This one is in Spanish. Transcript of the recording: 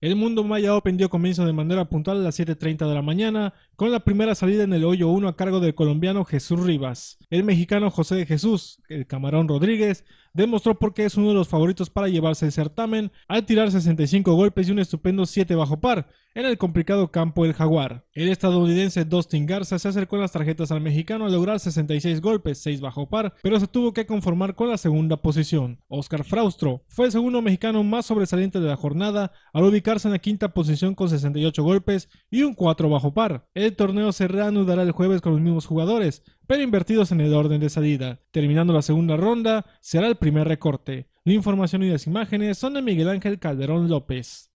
El mundo Maya Open dio comienzo de manera puntual a las 7.30 de la mañana, con la primera salida en el hoyo 1 a cargo del colombiano Jesús Rivas, el mexicano José de Jesús, el camarón Rodríguez, demostró por qué es uno de los favoritos para llevarse el certamen al tirar 65 golpes y un estupendo 7 bajo par en el complicado campo del jaguar. El estadounidense Dustin Garza se acercó en las tarjetas al mexicano al lograr 66 golpes, 6 bajo par, pero se tuvo que conformar con la segunda posición. Oscar Fraustro fue el segundo mexicano más sobresaliente de la jornada al ubicarse en la quinta posición con 68 golpes y un 4 bajo par. El torneo se reanudará el jueves con los mismos jugadores, pero invertidos en el orden de salida. Terminando la segunda ronda, será el primer recorte. La información y las imágenes son de Miguel Ángel Calderón López.